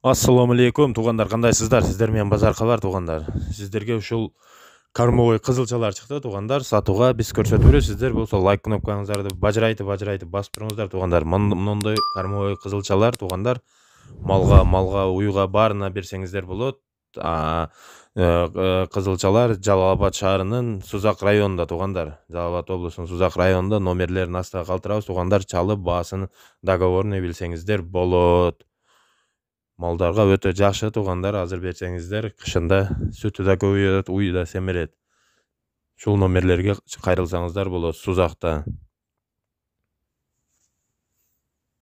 ассалаумағалейкум туғандар қандайсыздар сіздермен базар хабар туғандар сіздерге ушул кормовой кызылчалар шықты туғандар сатуға биз көрсөтүп сіздер сиздер лайк кнопкаңыздарды бажырайтып бажырайтып басып туруңуздар туғандар мынандай кормовой кызылчалар туғандар малға малға ұйға барына берсеңіздер болот кызылчалар э, э, жалал абад сузақ сузак туғандар туугандар жалал абад облусунун сузак районунда номерлерин туғандар калтырабыз туугандар чалып баасын договорный білсеңіздер болот малдарға өте жақсы туғандар азыр берсеңіздер қышында сүті да көбөйөт уы да семирет ушул номерлерге қайрылсаңыздар болады сузакта